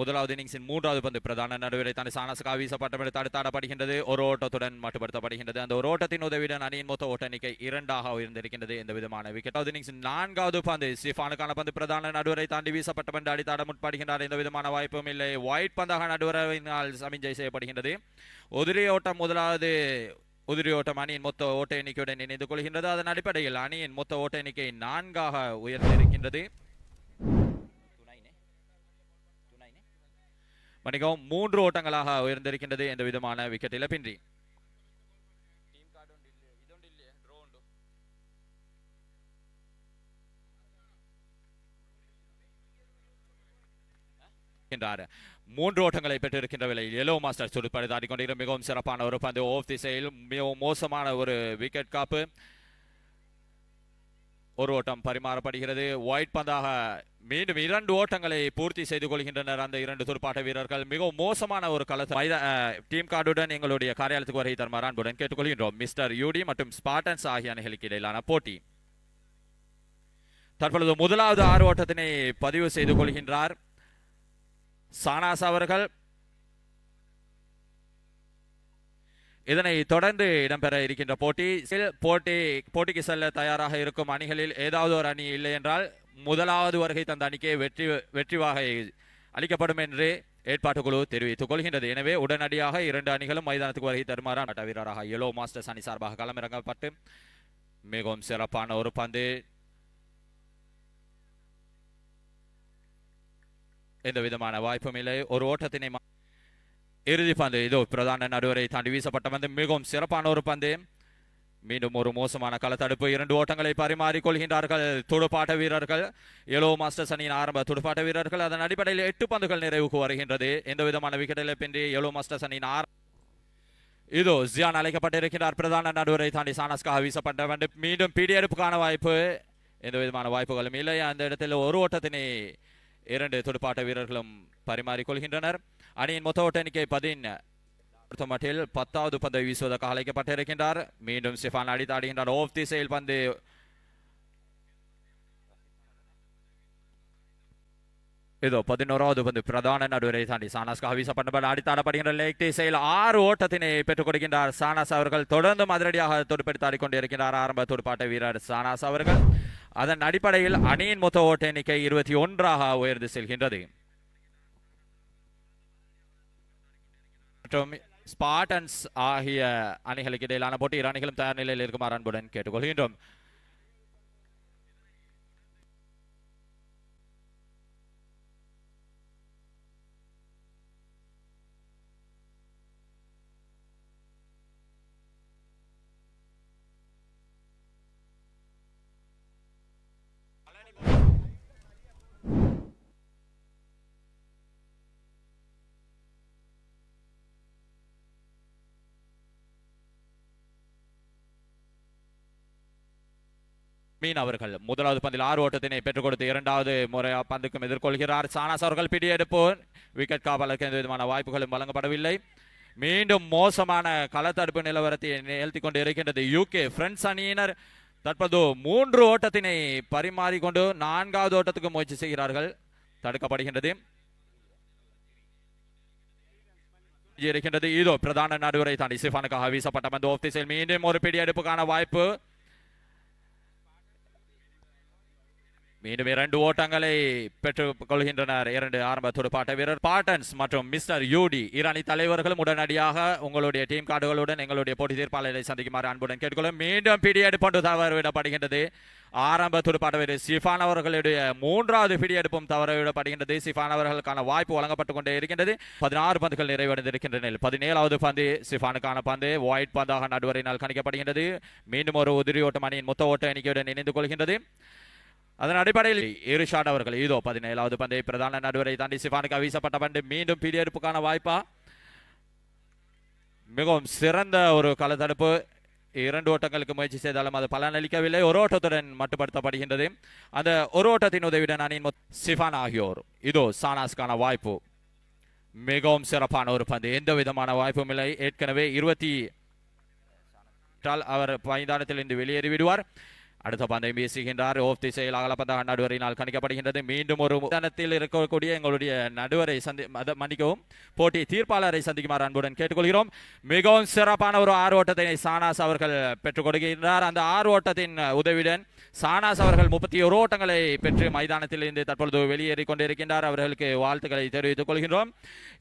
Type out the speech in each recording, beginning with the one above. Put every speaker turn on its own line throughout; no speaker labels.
முதலாவது இன்னிங்ஸின் மூன்றாவது பந்து பிரதான நடுவரை தாண்டி சானசுக்கா வீசப்பட்டம் எடுத்து அடுத்தாடப்படுகின்றது ஒரு ஓட்டத்துடன் மட்டுப்படுத்தப்படுகின்றது அந்த ஒரு ஓட்டத்தின் உதவியுடன் அணியின் மொத்த ஓட்ட எண்ணிக்கை இரண்டாக உயர்ந்திருக்கின்றது இந்த விதமான விக்கெட்டாவது இன்னிங்ஸ் நான்காவது பந்து ஸ்டீஃபானுக்கான பந்து பிரதான நடுவரை தாண்டி வீசப்பட்டம் என்று அடித்தாட முற்படுகின்றார் எந்த விதமான வாய்ப்பும் இல்லை ஒயிட் பந்தாக நடுவரினால் சமிஞ்சை செய்யப்படுகின்றது உதிரி ஓட்டம் முதலாவது உதிரி ஓட்டம் அணியின் மொத்த ஓட்ட எண்ணிக்கையுடன் இணைந்து கொள்கின்றது அதன் அடிப்படையில் அணியின் மொத்த ஓட்ட எண்ணிக்கை நான்காக உயர்ந்திருக்கின்றது மன்னிக்கவும் மூன்று ஓட்டங்களாக உயர்ந்திருக்கின்றது எந்த விதமான விக்கெட் இழப்பின்றி மூன்று ஓட்டங்களை பெற்றிருக்கின்ற மாஸ்டர் மிகவும் சிறப்பான ஒரு பந்து திசையில் மிகவும் மோசமான ஒரு விக்கெட் காப்பு ஒரு ஓட்டம் பரிமாறப்படுகிறது ஒயிட் பந்தாக மீண்டும் இரண்டு ஓட்டங்களை பூர்த்தி செய்து கொள்கின்றனர் அந்த இரண்டு துடுப்பாட்ட வீரர்கள் மிகவும் மோசமான ஒரு களத்தை டீம் கார்டுடன் எங்களுடைய காரியாலயத்துக்கு வருகை தருமாறு அன்புடன் கேட்டுக்கொள்கின்றோம் மிஸ்டர் யூடி மற்றும் ஸ்பாட்டன்ஸ் ஆகிய அணிகளுக்கு இடையிலான போட்டி தற்பொழுது முதலாவது ஆறு ஓட்டத்தினை பதிவு செய்து கொள்கின்றார் சானாஸ் அவர்கள் இதனை தொடர்ந்து இடம்பெற இருக்கின்ற போட்டி போட்டி போட்டிக்கு செல்ல தயாராக இருக்கும் அணிகளில் ஏதாவது ஒரு அணி இல்லை என்றால் முதலாவது வருகை தந்த அணிக்கே வெற்றி வெற்றிவாக அளிக்கப்படும் என்று குழு தெரிவித்துக் கொள்கின்றது எனவே உடனடியாக இரண்டு அணிகளும் மைதானத்துக்கு வருகை தருமாறு நட்ட வீரராக எலோ மாஸ்டர்ஸ் அணி சார்பாக களமிறங்கப்பட்டு மிகவும் சிறப்பான ஒரு பந்து எந்த விதமான வாய்ப்பும் இல்லை ஒரு ஓட்டத்தினை இறுதி பந்து இதோ பிரதான நடுவரை தாண்டி வீசப்பட்ட பந்து மிகவும் சிறப்பான ஒரு பந்து மீண்டும் ஒரு மோசமான களத்தடுப்பு இரண்டு ஓட்டங்களை பரிமாறிக்கொள்கின்றார்கள் துடுப்பாட்ட வீரர்கள் எலோ மாஸ்டர்ஸ் அணியின் ஆரம்ப துடுப்பாட்ட வீரர்கள் அதன் அடிப்படையில் எட்டு பந்துகள் நிறைவுக்கு வருகின்றது எந்த விதமான விக்கெட்டில் பின்றி எலோ மாஸ்டர்ஸ் அணியின் ஆர இதோ ஜியான் அழைக்கப்பட்டிருக்கிறார் பிரதான நடுவரை தாண்டி சானஸ்காக வீசப்பட்ட வந்து மீண்டும் பிடியெடுப்புக்கான வாய்ப்பு எந்த விதமான வாய்ப்புகளும் இல்லை அந்த இடத்தில் ஒரு ஓட்டத்தினை இரண்டு துடுப்பாட்ட வீரர்களும் பரிமாறிக்கொள்கின்றனர் அணியின் மொத்த பதின் மட்டில் பத்தாவது பந்தை வீசுவதற்கு காலைக்கப்பட்டிருக்கின்றார் மீண்டும் ஸ்டிஃபான் அடித்து ஆடுகின்றார் ஓஃப் திசையில் பந்து இதோ பதினோராவது பந்து பிரதான நடுவரை தாண்டி சானாஸ்காக வீசப்பட்ட பல அடித்தாடப்படுகின்ற லேக் திசையில் ஆறு ஓட்டத்தினை பெற்றுக் கொடுக்கின்றார் சானாஸ் அவர்கள் தொடர்ந்தும் அதிரடியாக துடுப்பெடுத்து ஆடிக்கொண்டிருக்கின்றார் ஆரம்ப துடுப்பாட்ட வீரர் சானாஸ் அவர்கள் அதன் அடிப்படையில் அணியின் மொத்த ஓட்ட எண்ணிக்கை இருபத்தி ஒன்றாக உயர்ந்து செல்கின்றது மற்றும் ஸ்பாட்டன்ஸ் ஆகிய அணிகளுக்கு இடையிலான போட்டி இரு அணிகளும் தயார் நிலையில் இருக்குமாறு அன்புடன் கேட்டுக்கொள்கின்றோம் மீன் அவர்கள் முதலாவது பந்தில் ஆறு ஓட்டத்தினை பெற்றுக் கொடுத்து இரண்டாவது முறையா பந்துக்கும் எதிர்கொள்கிறார் சானாஸ் அவர்கள் பிடியெடுப்பு விக்கெட் காவலருக்கு எந்த விதமான வாய்ப்புகளும் வழங்கப்படவில்லை மீண்டும் மோசமான களத்தடுப்பு நிலவரத்தை நிகழ்த்தி கொண்டு இருக்கின்றது யூகே பிரெண்ட்ஸ் அணியினர் தற்போது மூன்று ஓட்டத்தினை பரிமாறிக்கொண்டு நான்காவது ஓட்டத்துக்கு முயற்சி செய்கிறார்கள் தடுக்கப்படுகின்றது இருக்கின்றது இதோ பிரதான நடுவரை தாண்டி சிஃபானுக்காக வீசப்பட்ட பந்து ஆஃப் திசையில் மீண்டும் ஒரு பிடி எடுப்புக்கான வாய்ப்பு மீண்டும் இரண்டு ஓட்டங்களை பெற்றுக் கொள்கின்றனர் இரண்டு ஆரம்ப துடுப்பாட்ட வீரர் பாட்டன்ஸ் மற்றும் மிஸ்டர் யூடி இரணி தலைவர்களும் உடனடியாக உங்களுடைய டீம் கார்டுகளுடன் எங்களுடைய போட்டி தீர்ப்பாளர்களை சந்திக்குமாறு அன்புடன் கேட்டுக்கொள்ளும் மீண்டும் பிடியெடுப்பு தவறவிடப்படுகின்றது ஆரம்ப துடுப்பாட்ட வீரர் சிஃபான் அவர்களுடைய மூன்றாவது பிடியெடுப்பும் தவறவிடப்படுகின்றது சிஃபான் அவர்களுக்கான வாய்ப்பு வழங்கப்பட்டுக் கொண்டே இருக்கின்றது பதினாறு பந்துகள் நிறைவடைந்திருக்கின்ற பதினேழாவது பந்து சிஃபானுக்கான பந்து ஒயிட் பந்தாக நடுவரினால் கணிக்கப்படுகின்றது மீண்டும் ஒரு உதிரி ஓட்டம் அணியின் மொத்த ஓட்ட எண்ணிக்கையுடன் இணைந்து கொள்கின்றது அதன் அடிப்படையில் இருஷாட் அவர்கள் இதோ பதினேழாவது பந்தை பிரதான நடுவரை தாண்டி சிவானுக்கு வீசப்பட்ட பண்டு மீண்டும் பீடியெடுப்புக்கான வாய்ப்பா மிகவும் சிறந்த ஒரு களத்தடுப்பு இரண்டு ஓட்டங்களுக்கு முயற்சி செய்தாலும் அது பலனளிக்கவில்லை ஒரு ஓட்டத்துடன் மட்டுப்படுத்தப்படுகின்றது அந்த ஒரு ஓட்டத்தின் உதவியுடன் அணியின் சிஃபான் ஆகியோர் இதோ சானாஸ்கான வாய்ப்பு மிகவும் சிறப்பான ஒரு பந்து எந்த விதமான வாய்ப்பும் இல்லை ஏற்கனவே இருபத்தி அவர் மைதானத்தில் இருந்து வெளியேறி விடுவார் அடுத்த பந்தை வீசுகின்றார் ஓப் திசையில் அகலப்பந்தாக நடுவரினால் கணிக்கப்படுகின்றது மீண்டும் ஒரு உதாரணத்தில் இருக்கக்கூடிய எங்களுடைய நடுவரை சந்தி மன்னிக்கவும் போட்டி தீர்ப்பாளரை சந்திக்குமாறு அன்புடன் கேட்டுக்கொள்கிறோம் மிகவும் சிறப்பான ஒரு ஆறு ஓட்டத்தினை சானாஸ் அவர்கள் பெற்றுக் கொடுக்கின்றார் அந்த ஆறு ஓட்டத்தின் உதவியுடன் சானாஸ் அவர்கள் முப்பத்தி ஒரு ஓட்டங்களை பெற்று மைதானத்தில் இருந்து தற்பொழுது வெளியேறி கொண்டிருக்கின்றார் அவர்களுக்கு வாழ்த்துக்களை தெரிவித்துக் கொள்கின்றோம்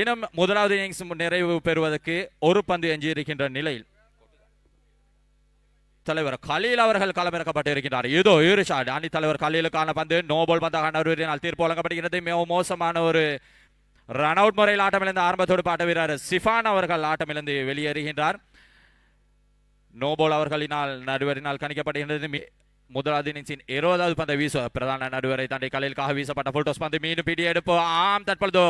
இன்னும் முதலாவது இன்னிங்ஸ் நிறைவு பெறுவதற்கு ஒரு பந்து எஞ்சியிருக்கின்ற நிலையில் தலைவர் கலீல் அவர்கள் களமிறக்கப்பட்டு இருக்கின்றார் இதோ இருஷாட் அணி தலைவர் கலீலுக்கான பந்து நோபல் பந்தாக நடுவரினால் தீர்ப்பு வழங்கப்படுகிறது மிகவும் மோசமான ஒரு ரன் அவுட் முறையில் ஆட்டமிழந்த ஆரம்பத்தோடு பாட்ட வீரர் சிஃபான் அவர்கள் ஆட்டமிழந்து வெளியேறுகின்றார் நோபோல் அவர்களினால் நடுவரினால் கணிக்கப்படுகின்றது முதலாவது இன்னிங்ஸின் இருபதாவது பந்தை வீச பிரதான நடுவரை தாண்டி கலையிலுக்காக வீசப்பட்ட போட்டோஸ் பந்து மீண்டும் பிடி எடுப்பு ஆம் தற்பொழுது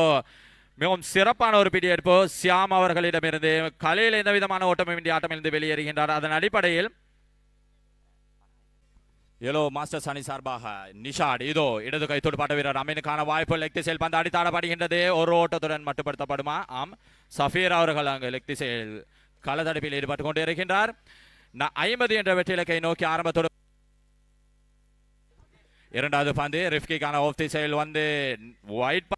மிகவும் சிறப்பான ஒரு பிடி எடுப்பு சியாம் அவர்களிடமிருந்து கலையில் எந்த விதமான ஓட்டமும் இந்திய ஆட்டமிருந்து வெளியேறுகின்றார் அதன் அடிப்படையில் எலோ மாஸ்டர்ஸ் அணி சார்பாக நிஷாட் இதோ இடது கை துடுப்பாட்ட வீரர் அமீனுக்கான வாய்ப்பு லெக் திசையில் பந்து அடித்தாடப்படுகின்றது ஒரு ஓட்டத்துடன் மட்டுப்படுத்தப்படுமா ஆம் சஃபீர் அவர்கள் அங்கு லெக் திசையில் களத்தடுப்பில் ஈடுபட்டு கொண்டிருக்கின்றார் இருக்கின்றார் ஐம்பது என்ற வெற்றிலக்கை நோக்கி ஆரம்பத்தோடு இரண்டாவது பந்து ரிப்கிக்கான ஓஃப் திசையில் வந்து ஒயிட்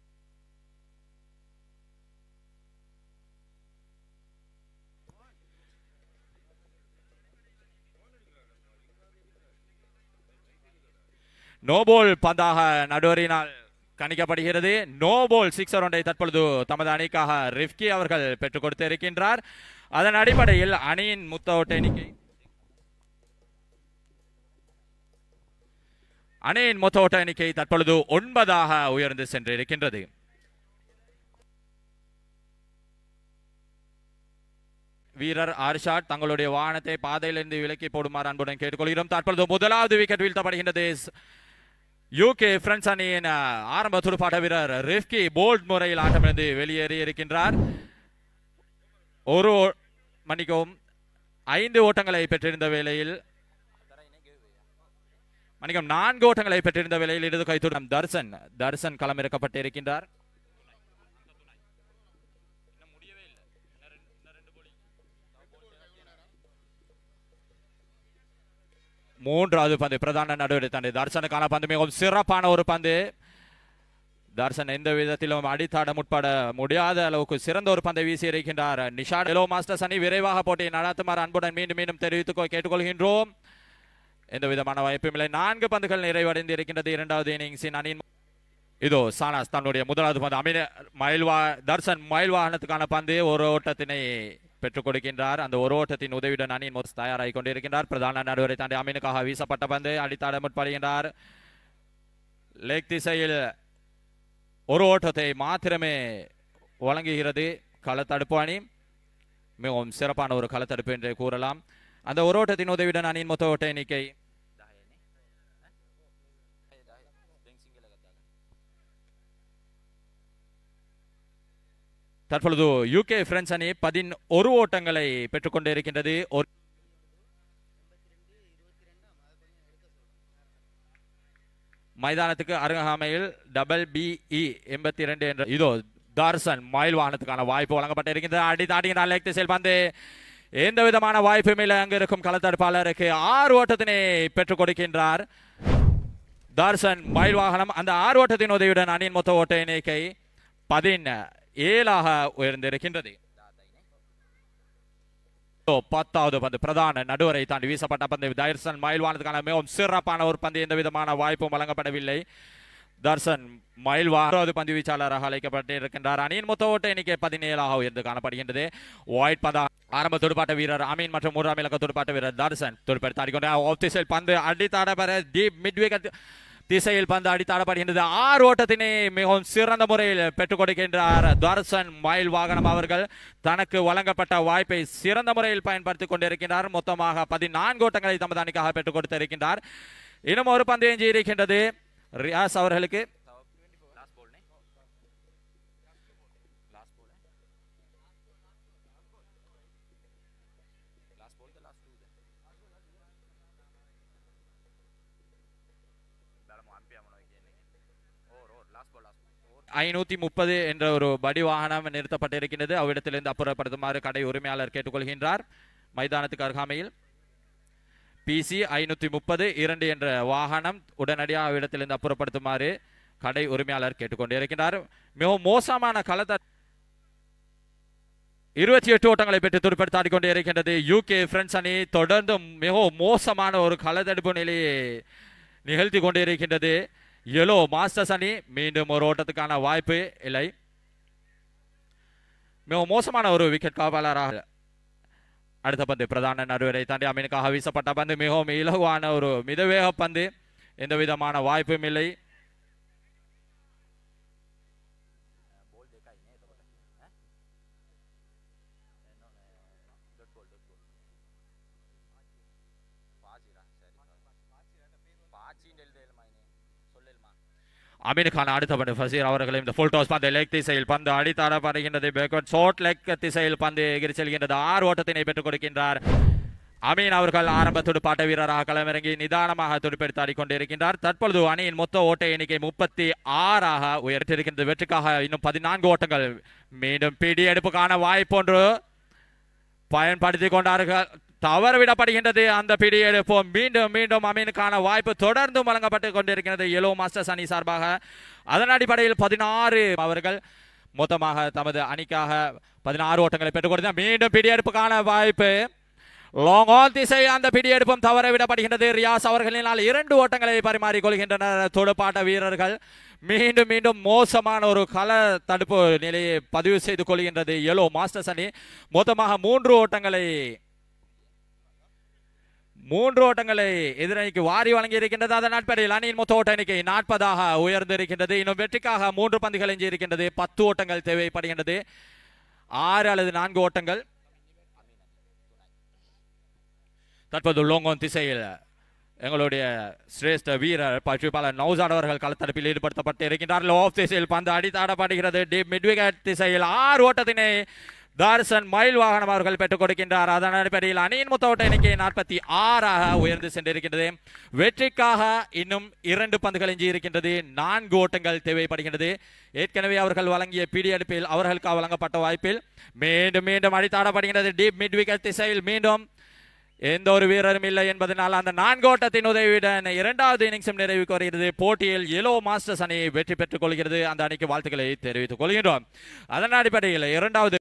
நோபோல் பந்தாக நடுவரினால் கணிக்கப்படுகிறது நோபோல் சிக்ஸர் ஒன்றை தற்பொழுது தமது அணிக்காக ரிஃப்கி அவர்கள் பெற்றுக் கொடுத்து இருக்கின்றார் அதன் அடிப்படையில் அணியின் முத்த ஓட்ட எண்ணிக்கை அணியின் மொத்த ஓட்ட எண்ணிக்கை தற்பொழுது ஒன்பதாக உயர்ந்து சென்றிருக்கின்றது வீரர் ஆர்ஷாட் தங்களுடைய வாகனத்தை பாதையிலிருந்து விலக்கி போடுமாறு அன்புடன் கேட்டுக்கொள்கிறோம் தற்பொழுது முதலாவது விக்கெட் வீழ்த்தப்படுகின்றது யூகே பிரெஞ்சு அணியின் ஆரம்ப துடுப்பாட்ட வீரர் ரிஃப்கி போல்ட் முறையில் ஆட்டமிழந்து வெளியேறி இருக்கின்றார் ஒரு மணிக்கும் ஐந்து ஓட்டங்களை பெற்றிருந்த வேளையில் மணிக்கம் நான்கு ஓட்டங்களை பெற்றிருந்த வேளையில் இடது கைத்துடன் தர்சன் தர்சன் களமிறக்கப்பட்டிருக்கின்றார் மூன்றாவது பந்து பிரதான நடுவரை தந்தை தர்சனுக்கான பந்து மிகவும் சிறப்பான ஒரு பந்து தர்சன் எந்த விதத்திலும் அடித்தாட முற்பட முடியாத அளவுக்கு சிறந்த ஒரு பந்தை வீசி இருக்கின்றார் நிஷா எலோ மாஸ்டர்ஸ் அணி விரைவாக போட்டியை நடத்துமாறு அன்புடன் மீண்டும் மீண்டும் தெரிவித்துக் கேட்டுக்கொள்கின்றோம் எந்த விதமான வாய்ப்பும் இல்லை நான்கு பந்துகள் நிறைவடைந்து இருக்கின்றது இரண்டாவது இன்னிங்ஸின் அணியின் இதோ சானாஸ் தன்னுடைய முதலாவது பந்து அமீர் மயில்வா தர்சன் மயில் வாகனத்துக்கான பந்து ஒரு ஓட்டத்தினை பெற்றுக் கொடுக்கின்றார் அந்த ஒரு ஓட்டத்தின் உதவியுடன் அணியின் மோர்ஸ் தயாராகி பிரதான நடுவரை தாண்டி அமீனுக்காக வீசப்பட்ட பந்து அடித்தாட முற்படுகின்றார் லேக் ஒரு ஓட்டத்தை மாத்திரமே வழங்குகிறது களத்தடுப்பு மிகவும் சிறப்பான ஒரு களத்தடுப்பு என்றே கூறலாம் அந்த ஒரு ஓட்டத்தின் உதவியுடன் அணியின் மொத்த ஓட்ட எண்ணிக்கை தற்பொழுது யூகே பிரெஞ்ச் அணி பதின் ஒரு ஓட்டங்களை பெற்றுக்கொண்டு இருக்கின்றது ஒரு மைதானத்துக்கு அருகாமையில் டபுள் பிஇ e எண்பத்தி இரண்டு என்ற இதோ தர்சன் மயில் வாகனத்துக்கான வாய்ப்பு வழங்கப்பட்டு இருக்கின்றது அடி தாண்டிய லேக் திசையில் பந்து எந்த விதமான வாய்ப்பு இல்லை அங்கு இருக்கும் களத்தடுப்பாளருக்கு ஆறு ஓட்டத்தினை பெற்றுக் கொடுக்கின்றார் தர்சன் மயில் வாகனம் அந்த ஆறு ஓட்டத்தின் உதவியுடன் அணியின் மொத்த ஓட்ட எண்ணிக்கை பதின் ஏழாக உயர்ந்திருக்கின்றது பத்தாவது பந்து பிரதான நடுவரை தாண்டி வீசப்பட்ட பந்து தர்சன் மயில்வானதுக்கான மிகவும் சிறப்பான ஒரு பந்து எந்த விதமான வாய்ப்பும் வழங்கப்படவில்லை தர்சன் மயில்வாராவது பந்து வீச்சாளராக அழைக்கப்பட்டு இருக்கின்றார் அணியின் மொத்த ஓட்ட எண்ணிக்கை பதினேழாக உயர்ந்து காணப்படுகின்றது ஒயிட் பந்தா ஆரம்ப துடுப்பாட்ட வீரர் அமீன் மற்றும் மூன்றாம் இலக்க துடுப்பாட்ட வீரர் தர்சன் துடுப்பாடி தாடிக்கொண்டு ஆப்திசைல் பந்து அடித்தாட பெற டீப் மிட் விக்கெட் திசையில் பந்து அடித்தாடப்படுகின்றது ஆறு ஓட்டத்தினை மிகவும் சிறந்த முறையில் பெற்றுக் கொடுக்கின்றார் துவரசன் மயில் வாகனம் அவர்கள் தனக்கு வழங்கப்பட்ட வாய்ப்பை சிறந்த முறையில் பயன்படுத்திக் கொண்டிருக்கின்றார் மொத்தமாக பதினான்கு ஓட்டங்களை தமது அணிக்காக பெற்றுக் கொடுத்திருக்கின்றார் இன்னும் ஒரு பந்து எஞ்சி இருக்கின்றது ரியாஸ் அவர்களுக்கு ஐநூத்தி முப்பது என்ற ஒரு படி வாகனம் நிறுத்தப்பட்டிருக்கின்றது அவ்விடத்திலிருந்து அப்புறப்படுத்துமாறு கடை உரிமையாளர் கேட்டுக்கொள்கின்றார் மைதானத்துக்கு அருகாமையில் பிசி ஐநூத்தி முப்பது இரண்டு என்ற வாகனம் உடனடியாக அவ்விடத்திலிருந்து அப்புறப்படுத்துமாறு கடை உரிமையாளர் கேட்டுக்கொண்டிருக்கின்றார் மிகவும் மோசமான களத்தை இருபத்தி எட்டு ஓட்டங்களை பெற்று துடுப்படுத்தாடி கொண்டு இருக்கின்றது யூகே பிரெண்ட்ஸ் அணி தொடர்ந்து மிகவும் மோசமான ஒரு களத்தடுப்பு நிலையை நிகழ்த்தி கொண்டு இருக்கின்றது எலோ மாஸ்டர்ஸ் அணி மீண்டும் ஒரு ஓட்டத்துக்கான வாய்ப்பு இல்லை மிக மோசமான ஒரு விக்கெட் காவலராக அடுத்த பந்து பிரதான நடுவரை தாண்டி அமீனுக்காக வீசப்பட்ட பந்து மிகவும் இலகுவான ஒரு மிதவேக பந்து எந்த விதமான வாய்ப்பும் இல்லை பாச்சின்னு எழுதலாமா அமீனுக்கான அடுத்த பந்து ஃபசீர் அவர்களையும் இந்த ஃபுல் டாஸ் பந்து லெக் திசையில் பந்து அடித்தாடப்படுகின்றது பேக்வர்ட் ஷார்ட் லெக் திசையில் பந்து எகிரி செல்கின்றது ஆறு ஓட்டத்தினை பெற்றுக் கொடுக்கின்றார் அமீன் அவர்கள் ஆரம்ப துடுப்பாட்ட வீரராக களமிறங்கி நிதானமாக துடுப்பெடுத்து ஆடிக்கொண்டிருக்கின்றார் தற்பொழுது அணியின் மொத்த ஓட்ட எண்ணிக்கை முப்பத்தி ஆறாக உயர்த்திருக்கின்றது வெற்றிக்காக இன்னும் பதினான்கு ஓட்டங்கள் மீண்டும் பிடி எடுப்புக்கான வாய்ப்பொன்று பயன்படுத்தி கொண்டார்கள் விடப்படுகின்றது அந்த பிடியில் மீண்டும் மீண்டும் அமீனுக்கான வாய்ப்பு தொடர்ந்து வழங்கப்பட்டு கொண்டிருக்கிறது எலோ மாஸ்டர்ஸ் அணி சார்பாக அதன் அடிப்படையில் பதினாறு அவர்கள் மொத்தமாக தமது அணிக்காக பதினாறு ஓட்டங்களை பெற்றுக் கொடுத்த மீண்டும் பிடியெடுப்புக்கான வாய்ப்பு லோங்கால் திசை அந்த பிடியெடுப்பும் தவற விடப்படுகின்றது ரியாஸ் அவர்களினால் இரண்டு ஓட்டங்களை பரிமாறிக்கொள்கின்றனர் துடுப்பாட்ட வீரர்கள் மீண்டும் மீண்டும் மோசமான ஒரு கல தடுப்பு நிலையை பதிவு செய்து கொள்கின்றது எலோ மாஸ்டர்ஸ் அணி மொத்தமாக மூன்று ஓட்டங்களை மூன்று ஓட்டங்களை எதிரணிக்கு வாரி வழங்கி இருக்கின்றது அதன் அடிப்படையில் அணியின் மொத்த ஓட்ட எண்ணிக்கை நாற்பதாக உயர்ந்து இருக்கின்றது இன்னும் வெற்றிக்காக மூன்று பந்துகள் எஞ்சி இருக்கின்றது பத்து ஓட்டங்கள் தேவைப்படுகின்றது ஆறு அல்லது நான்கு ஓட்டங்கள் தற்போது லோங்கோன் திசையில் எங்களுடைய சிரேஷ்ட வீரர் பயிற்சிப்பாளர் நௌசாட் அவர்கள் களத்தடுப்பில் ஈடுபடுத்தப்பட்டு இருக்கின்றார் லோ ஆஃப் திசையில் பந்து அடித்தாடப்படுகிறது டி மிட்விகட் திசையில் ஆறு ஓட்டத்தினை தார்சன் மயில் வாகனம் அவர்கள் பெற்றுக் கொடுக்கின்றார் அதன் அடிப்படையில் அணியின் மொத்த ஓட்ட எண்ணிக்கை நாற்பத்தி ஆறாக உயர்ந்து சென்றிருக்கின்றது வெற்றிக்காக இன்னும் இரண்டு பந்துகள் எஞ்சி இருக்கின்றது நான்கு ஓட்டங்கள் தேவைப்படுகின்றது ஏற்கனவே அவர்கள் வழங்கிய பிடி அடுப்பில் அவர்களுக்கு வழங்கப்பட்ட வாய்ப்பில் மீண்டும் மீண்டும் அடித்தாடப்படுகின்றது டீப் மிட் விக்கெட் திசையில் மீண்டும் எந்த ஒரு வீரரும் இல்லை என்பதனால் அந்த நான்கு ஓட்டத்தின் உதவியுடன் இரண்டாவது இன்னிங்ஸும் நிறைவு வருகிறது போட்டியில் எலோ மாஸ்டர்ஸ் அணி வெற்றி பெற்றுக் கொள்கிறது அந்த அணிக்கு வாழ்த்துக்களை தெரிவித்துக் கொள்கின்றோம் அதன் அடிப்படையில் இரண்டாவது